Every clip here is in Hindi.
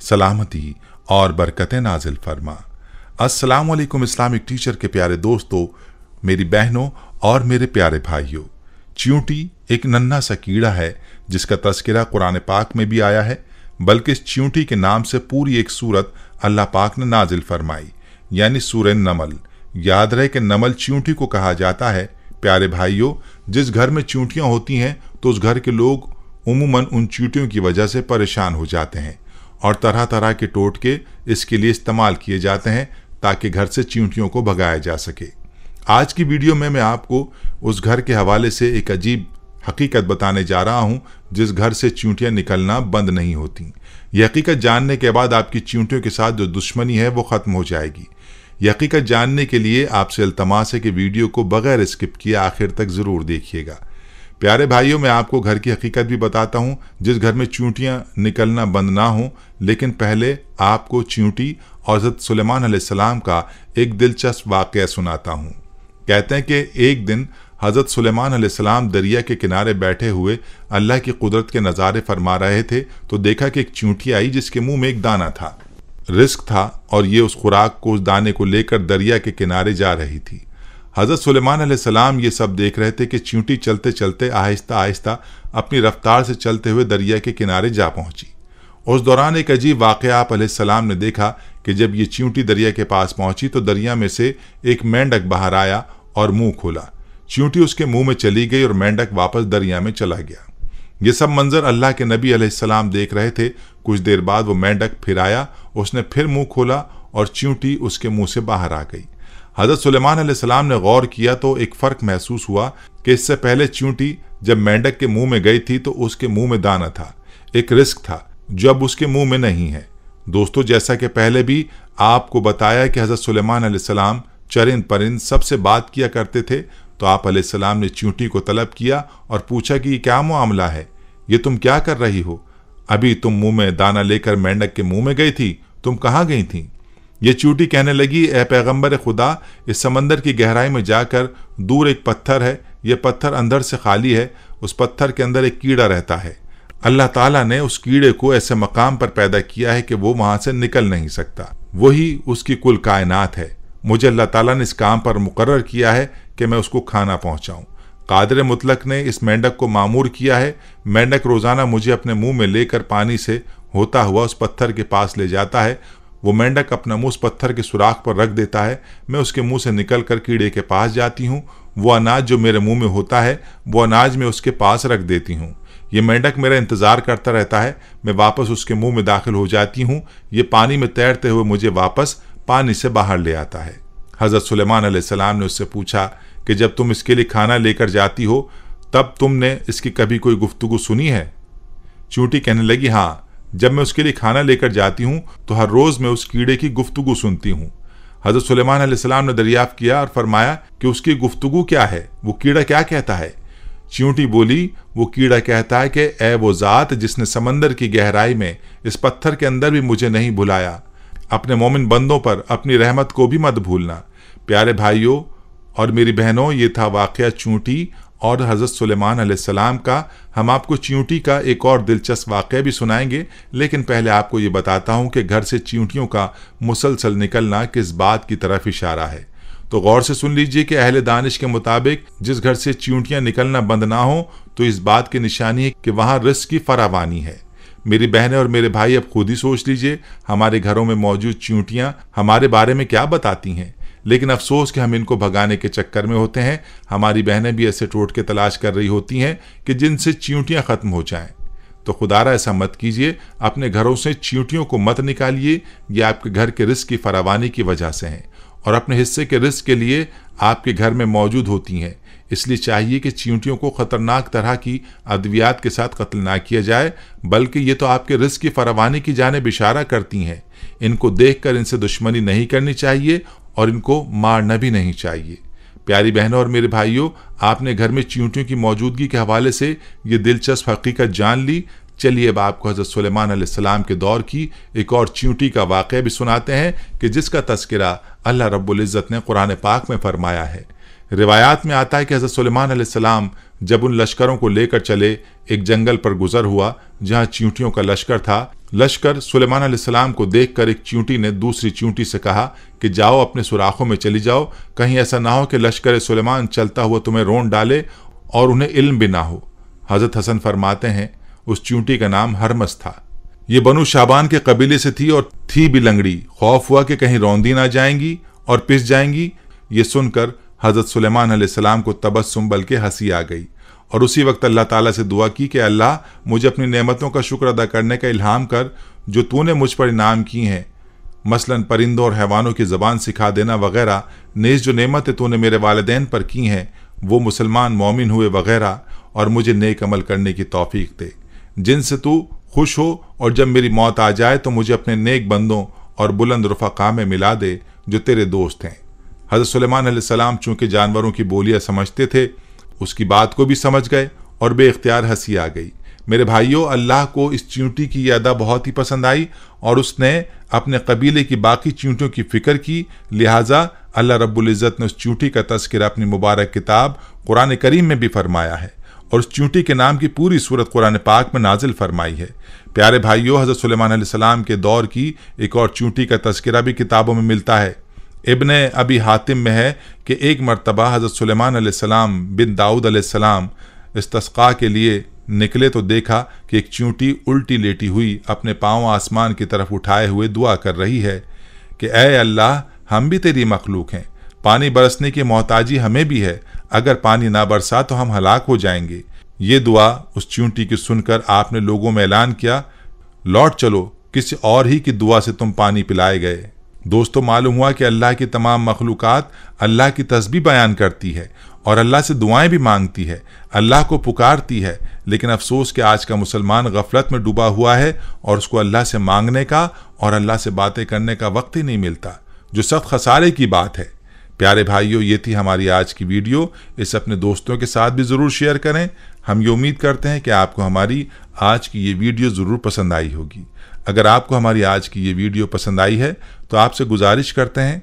सलामती और बरकतें नाजिल फरमा अस्सलाम वालेकुम इस्लामिक टीचर के प्यारे दोस्तों मेरी बहनों और मेरे प्यारे भाइयों च्यूटी एक नन्ना सा कीड़ा है जिसका तस्करा कुरान पाक में भी आया है बल्कि इस च्यूटी के नाम से पूरी एक सूरत अल्लाह पाक ने नाजिल फरमाई यानी सूर नमल याद रहे कि नमल च्यूटी को कहा जाता है प्यारे भाइयों जिस घर में चूंटियाँ होती हैं तो उस घर के लोग उमूमन उन च्यूटियों की वजह से परेशान हो जाते हैं और तरह तरह के टोटके इसके लिए इस्तेमाल किए जाते हैं ताकि घर से चींटियों को भगाया जा सके आज की वीडियो में मैं आपको उस घर के हवाले से एक अजीब हकीकत बताने जा रहा हूं जिस घर से चींटियां निकलना बंद नहीं होती यह हकीकत जानने के बाद आपकी चींटियों के साथ जो दुश्मनी है वो ख़त्म हो जाएगी यह हकीकत जानने के लिए आपसे अल्तमास है कि वीडियो को बगैर स्किप किए आखिर तक ज़रूर देखिएगा प्यारे भाइयों मैं आपको घर की हकीकत भी बताता हूँ जिस घर में चूंटियां निकलना बंद ना हो लेकिन पहले आपको चूंटी और हज़रत सुलेमान सलाम का एक दिलचस्प वाक़ सुनाता हूँ कहते हैं कि एक दिन हज़रत सुलेमान सलाम दरिया के किनारे बैठे हुए अल्लाह की कुदरत के नज़ारे फरमा रहे थे तो देखा कि एक चूंटी आई जिसके मुंह में एक दाना था रिस्क था और ये उस खुराक को उस दाने को लेकर दरिया के किनारे जा रही थी हज़रत सुलेमान सलाम ये सब देख रहे थे कि चींटी चलते चलते आहिस्ता आहिस्ता अपनी रफ्तार से चलते हुए दरिया के किनारे जा पहुंची उस दौरान एक अजीब वाक़ आप सलाम ने देखा कि जब ये चींटी दरिया के पास पहुंची तो दरिया में से एक मेंढक बाहर आया और मुंह खोला चींटी उसके मुंह में चली गई और मेंढक वापस दरिया में चला गया ये सब मंजर अल्लाह के नबी सलाम देख रहे थे कुछ देर बाद वो मेंढक फिर आया उसने फिर मुंह खोला और चींटी उसके मुंह से बाहर आ गई हज़रत सुलेमान सलाम ने गौर किया तो एक फ़र्क महसूस हुआ कि इससे पहले चींटी जब मेंढक के मुंह में गई थी तो उसके मुंह में दाना था एक रिस्क था जो अब उसके मुंह में नहीं है दोस्तों जैसा कि पहले भी आपको बताया कि हज़रत सुलेमान सलाम चरिंद परिंद सबसे बात किया करते थे तो आप सलाम ने चींटी को तलब किया और पूछा कि क्या मामला है ये तुम क्या कर रही हो अभी तुम मुंह में दाना लेकर मेंढक के मुंह में गई थी तुम कहाँ गई थी ये चूटी कहने लगी ए पैगंबर खुदा इस समंदर की गहराई में जाकर दूर एक पत्थर है यह पत्थर अंदर से खाली है उस पत्थर के अंदर एक कीड़ा रहता है अल्लाह ताला ने उस कीड़े को ऐसे मकाम पर पैदा किया है कि वो वहां से निकल नहीं सकता वही उसकी कुल कायनात है मुझे अल्लाह ताला ने इस काम पर मुकर किया है कि मैं उसको खाना पहुंचाऊं कादर मुतलक ने इस मेंढक को मामूर किया है मेंढक रोज़ाना मुझे अपने मुंह में लेकर पानी से होता हुआ उस पत्थर के पास ले जाता है वो मेंढक अपना मुंह पत्थर के सुराख पर रख देता है मैं उसके मुंह से निकल कर कीड़े के पास जाती हूँ वो अनाज जो मेरे मुंह में होता है वो अनाज मैं उसके पास रख देती हूँ ये मेंढक मेरा इंतज़ार करता रहता है मैं वापस उसके मुंह में दाखिल हो जाती हूँ ये पानी में तैरते हुए मुझे वापस पानी से बाहर ले आता है हज़रत सुलेमान सलाम ने उससे पूछा कि जब तुम इसके लिए खाना लेकर जाती हो तब तुमने इसकी कभी कोई गुफ्तगु सुनी है चूंटी कहने लगी हाँ जब मैं उसके लिए खाना लेकर जाती हूँ तो हर रोज़ मैं उस कीड़े की गुफ्तगु सुनती हूँ हज़रत सुलेमान सलाम ने दरियाफ़ किया और फरमाया कि उसकी गुफ्तगु क्या है वो कीड़ा क्या कहता है चींटी बोली वो कीड़ा कहता है कि ए वो ज़ात जिसने समंदर की गहराई में इस पत्थर के अंदर भी मुझे नहीं भुलाया अपने मोमिन बंदों पर अपनी रहमत को भी मत भूलना प्यारे भाइयों और मेरी बहनों ये था वाक़ चूंटी और हज़रत सुलेमान आसमाम का हम आपको चींटी का एक और दिलचस्प वाक़ भी सुनाएंगे लेकिन पहले आपको ये बताता हूँ कि घर से चींटियों का मुसलसल निकलना किस बात की तरफ इशारा है तो गौर से सुन लीजिए कि अहले दानिश के मुताबिक जिस घर से चींटियाँ निकलना बंद ना हो तो इस बात की निशानी है कि वहाँ रिस्क की फरावानी है मेरी बहनें और मेरे भाई अब खुद ही सोच लीजिए हमारे घरों में मौजूद चींटियाँ हमारे बारे में क्या बताती हैं लेकिन अफसोस कि हम इनको भगाने के चक्कर में होते हैं हमारी बहनें भी ऐसे टोट के तलाश कर रही होती हैं कि जिनसे चींटियां ख़त्म हो जाएं तो खुदारा ऐसा मत कीजिए अपने घरों से चींटियों को मत निकालिए ये आपके घर के रिस्क की फरावानी की वजह से हैं और अपने हिस्से के रिस्क के लिए आपके घर में मौजूद होती हैं इसलिए चाहिए कि चींटियों को ख़तरनाक तरह की अद्वियात के साथ कत्ल ना किया जाए बल्कि ये तो आपके रिस्क की फरावानी की जानब इशारा करती हैं इनको देख कर इनसे दुश्मनी नहीं करनी चाहिए और इनको मारना भी नहीं चाहिए प्यारी बहनों और मेरे भाइयों आपने घर में चींटियों की मौजूदगी के हवाले से ये दिलचस्प हकीकत जान ली चलिए अब आपको हज़रत सलेमान सलाम के दौर की एक और चींटी का वाक़ भी सुनाते हैं कि जिसका तस्करा अल्लाह रबुल्ज़त ने कुरान पाक में फरमाया है रिवायात में आता है कि हज़रत सलेमान सलाम जब उन लश्करों को लेकर चले एक जंगल पर गुजर हुआ जहाँ चींटियों का लश्कर था लश्कर सुलेमान सलाम को देखकर एक चींटी ने दूसरी चींटी से कहा कि जाओ अपने सुराखों में चली जाओ कहीं ऐसा ना हो कि लश्कर सुलेमान चलता हुआ तुम्हें रोन डाले और उन्हें इल्म भी ना हो हजरत हसन फरमाते हैं उस चींटी का नाम हरमस था ये बनु शाबान के कबीले से थी और थी भी लंगड़ी खौफ हुआ कि कहीं रौंदी ना जाएंगी और पिस जाएंगी ये सुनकर हजरत सुलेमान सलाम को तबस्सुम बल्कि हंसी आ गई और उसी वक्त अल्लाह ताला से दुआ की कि अल्लाह मुझे अपनी नेमतों का शुक्र अदा करने का इल्हाम कर जो तूने मुझ पर इनाम की हैं मसलन परिंदों और हैवानों की ज़बान सिखा देना वगैरह नेज जो नेमतें तूने मेरे वालदेन पर की हैं वो मुसलमान मोमिन हुए वगैरह और मुझे नेक अमल करने की तौफीक दे जिनसे तू खुश हो और जब मेरी मौत आ जाए तो मुझे अपने नेक बंदों और बुलंद रफ़ा में मिला दे जो तेरे दोस्त हैं हज़रत सलेमान सलाम चूँकि जानवरों की बोलियाँ समझते थे उसकी बात को भी समझ गए और बेख्तियार हंसी आ गई मेरे भाइयों अल्लाह को इस चींटी की अदा बहुत ही पसंद आई और उसने अपने कबीले की बाकी चींटियों की फ़िक्र की लिहाजा अल्लाह रब्बुल्ज़त ने उस चींटी का तस्करा अपनी मुबारक किताब कुरान करीम में भी फरमाया है और उस चींटी के नाम की पूरी सूरत कुरान पाक में नाजिल फरमाई है प्यारे भाइयों हज़रत सलेमान सलाम के दौर की एक और चींटी का तस्करा भी किताबों में मिलता है इबन अबी हातिम में है कि एक मरतबा हज़रत सुलेमान सलाम बिन दाऊद सलाम तस्का के लिए निकले तो देखा कि एक चींटी उल्टी लेटी हुई अपने पाँव आसमान की तरफ उठाए हुए दुआ कर रही है कि ए अल्लाह हम भी तेरी मखलूक हैं पानी बरसने की मोहताजी हमें भी है अगर पानी ना बरसा तो हम हलाक हो जाएंगे ये दुआ उस चींटी की सुनकर आपने लोगों में ऐलान किया लौट चलो किसी और ही की दुआ से तुम पानी पिलाए गए दोस्तों मालूम हुआ कि अल्लाह की तमाम मखलूक अल्लाह की तस्बी बयान करती है और अल्लाह से दुआएं भी मांगती है अल्लाह को पुकारती है लेकिन अफसोस कि आज का मुसलमान गफलत में डूबा हुआ है और उसको अल्लाह से मांगने का और अल्लाह से बातें करने का वक्त ही नहीं मिलता जो सख्त खसारे की बात है प्यारे भाइयों ये थी हमारी आज की वीडियो इसे अपने दोस्तों के साथ भी ज़रूर शेयर करें हम ये उम्मीद करते हैं कि आपको हमारी आज की ये वीडियो ज़रूर पसंद आई होगी अगर आपको हमारी आज की ये वीडियो पसंद आई है तो आपसे गुजारिश करते हैं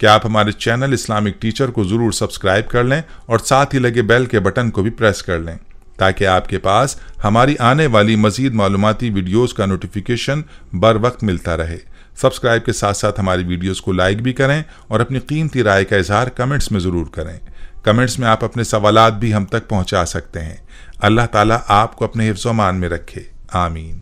कि आप हमारे चैनल इस्लामिक टीचर को ज़रूर सब्सक्राइब कर लें और साथ ही लगे बेल के बटन को भी प्रेस कर लें ताकि आपके पास हमारी आने वाली मज़ीद मालूमती वीडियोज़ का नोटिफिकेशन बर वक्त मिलता रहे सब्सक्राइब के साथ साथ हमारी वीडियोज़ को लाइक भी करें और अपनी कीमती राय का इजहार कमेंट्स में ज़रूर करें कमेंट्स में आप अपने सवाल भी हम तक पहुंचा सकते हैं अल्लाह ताला आपको अपने मान में रखे आमीन